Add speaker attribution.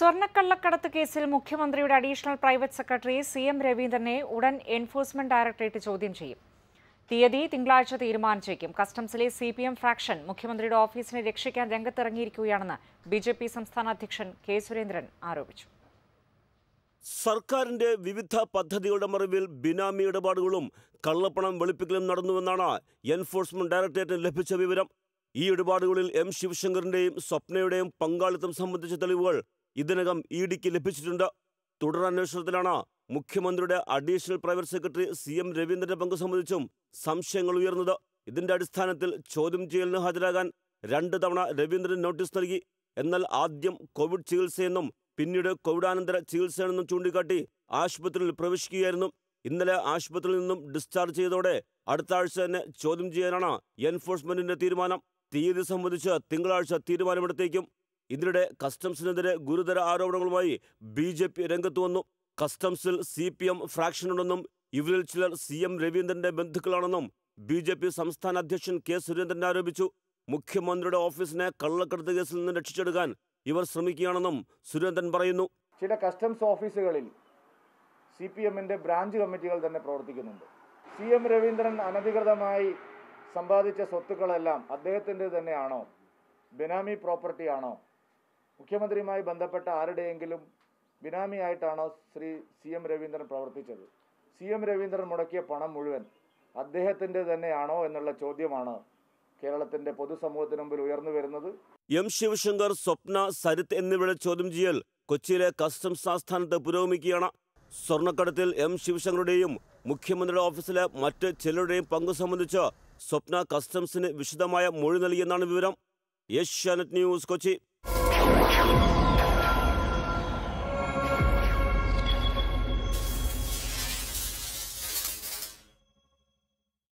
Speaker 1: സ്വർണ്ണക്കള്ളക്കടത്ത് കേസിൽ മുഖ്യമന്ത്രിയുടെ additional private secretary C M രവീന്ദ്രനെ ഉടൻ എൻഫോഴ്സ്മെന്റ് ഡയറക്ടറേറ്റ് ചോദ്യം ചെയ്യും തീയതി തിങ്കളാഴ്ച തീരുമാനിച്ചേക്കും കസ്റ്റംസിലെ സി പി എം ഫ്രാക്ഷൻ മുഖ്യമന്ത്രിയുടെ ഓഫീസിനെ രക്ഷിക്കാൻ രംഗത്തിറങ്ങിയിരിക്കുകയാണെന്ന് ബി ജെ പി സംസ്ഥാന അധ്യക്ഷൻ കെ സുരേന്ദ്രൻ ആരോപിച്ചു
Speaker 2: സർക്കാരിന്റെ വിവിധ പദ്ധതികളുടെ മറിവിൽ ബിനാമി ഇടപാടുകളും കള്ളപ്പണം വെളുപ്പിക്കലും നടന്നുവെന്നാണ് എൻഫോഴ്സ്മെന്റ് ഡയറക്ടറേറ്റിന് ലഭിച്ച വിവരം ഈ ഇടപാടുകളിൽ എം ശിവശങ്കറിന്റെയും സ്വപ്നയുടെയും പങ്കാളിത്തം സംബന്ധിച്ച തെളിവുകൾ ഇതിനകം ഇ ഡിക്ക് ലഭിച്ചിട്ടുണ്ട് തുടരന്വേഷണത്തിലാണ് മുഖ്യമന്ത്രിയുടെ additional private secretary C M രവീന്ദ്രന്റെ പങ്ക് സംബന്ധിച്ചും സംശയങ്ങൾ ഉയർന്നത് ഇതിന്റെ അടിസ്ഥാനത്തിൽ ചോദ്യം ചെയ്യലിന് ഹാജരാകാൻ രണ്ട് തവണ രവീന്ദ്രൻ നോട്ടീസ് നൽകി എന്നാൽ ആദ്യം കോവിഡ് ചികിത്സയെന്നും പിന്നീട് കോവിഡാനന്തര ചികിത്സയാണെന്നും ചൂണ്ടിക്കാട്ടി ആശുപത്രിയിൽ പ്രവേശിക്കുകയായിരുന്നു ഇന്നലെ ആശുപത്രിയിൽ നിന്നും ഡിസ്ചാർജ് ചെയ്തതോടെ അടുത്ത ആഴ്ച തന്നെ ചോദ്യം ചെയ്യാനാണ് എൻഫോഴ്സ്മെന്റിന്റെ തീരുമാനം തീയതി സംബന്ധിച്ച് തിങ്കളാഴ്ച തീരുമാനമെടുത്തേക്കും ഇതിനിടെ കസ്റ്റംസിനെതിരെ ഗുരുതര ആരോപണങ്ങളുമായി ബി ജെ പി രംഗത്ത് വന്നു കസ്റ്റംസിൽ സി പി എം ഫ്രാക്ഷനുണ്ടെന്നും ഇവരിൽ ചിലർ സി എം രവീന്ദ്രന്റെ ബന്ധുക്കളാണെന്നും ബി ജെ പി സംസ്ഥാന അധ്യക്ഷൻ കെ സുരേന്ദ്രൻ ആരോപിച്ചു മുഖ്യമന്ത്രിയുടെ ഓഫീസിനെ കള്ളക്കടത്ത് കേസിൽ നിന്ന് രക്ഷിച്ചെടുക്കാൻ ഇവർ ശ്രമിക്കുകയാണെന്നും സുരേന്ദ്രൻ പറയുന്നു
Speaker 3: ചില കസ്റ്റംസ് ഓഫീസുകളിൽ സി പി എമ്മിന്റെ ബ്രാഞ്ച് കമ്മിറ്റികൾ തന്നെ പ്രവർത്തിക്കുന്നുണ്ട് സി എം രവീന്ദ്രൻ അനധികൃതമായി സമ്പാദിച്ച സ്വത്തുക്കളെല്ലാം അദ്ദേഹത്തിൻ്റെ തന്നെയാണോ ബെനാമി പ്രോപ്പർട്ടി ആണോ മുഖ്യമന്ത്രിയുമായി ബന്ധപ്പെട്ട ആരുടെയെങ്കിലും ബിനാമിയായിട്ടാണോ ശ്രീ സി എം രവീന്ദ്രൻ പ്രവർത്തിച്ചത് സി എം രവീന്ദ്രൻ മുടക്കിയ പണം മുഴുവൻ അദ്ദേഹത്തിന്റെ തന്നെയാണോ എന്നുള്ള ചോദ്യമാണ് കേരളത്തിന്റെ പൊതുസമൂഹത്തിന് മുമ്പിൽ ഉയർന്നു വരുന്നത്
Speaker 2: എം ശിവശങ്കർ സ്വപ്ന സരിത്ത് എന്നിവരുടെ ചോദ്യം ചെയ്യൽ കൊച്ചിയിലെ കസ്റ്റംസ് ആസ്ഥാനത്ത് പുരോഗമിക്കുകയാണ് സ്വർണ്ണക്കടത്തിൽ എം ശിവശങ്കറുടെയും മുഖ്യമന്ത്രിയുടെ ഓഫീസിലെ മറ്റ് ചിലരുടെയും പങ്ക് സംബന്ധിച്ച് സ്വപ്ന കസ്റ്റംസിന് വിശദമായ മൊഴി നൽകിയെന്നാണ് വിവരം ഏഷ്യാനെറ്റ് ന്യൂസ് കൊച്ചി